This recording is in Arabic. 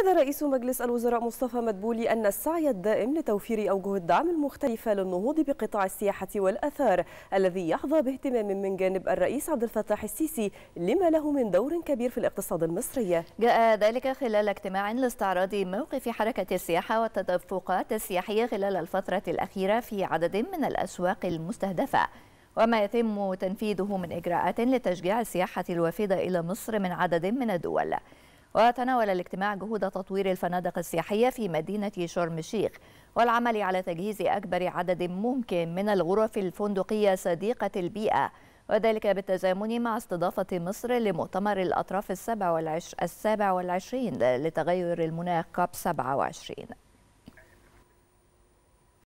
أكد رئيس مجلس الوزراء مصطفى مدبولي أن السعي الدائم لتوفير أوجه الدعم المختلفة للنهوض بقطاع السياحة والأثار الذي يحظى باهتمام من جانب الرئيس عبد الفتاح السيسي لما له من دور كبير في الاقتصاد المصري جاء ذلك خلال اجتماع لاستعراض موقف حركة السياحة والتدفقات السياحية خلال الفترة الأخيرة في عدد من الأسواق المستهدفة وما يتم تنفيذه من إجراءات لتشجيع السياحة الوافدة إلى مصر من عدد من الدول وتناول الاجتماع جهود تطوير الفنادق السياحية في مدينة شرم الشيخ والعمل على تجهيز أكبر عدد ممكن من الغرف الفندقية صديقة البيئة وذلك بالتزامن مع استضافة مصر لمؤتمر الأطراف السبع السابع والعشرين لتغير المناخ كاب 27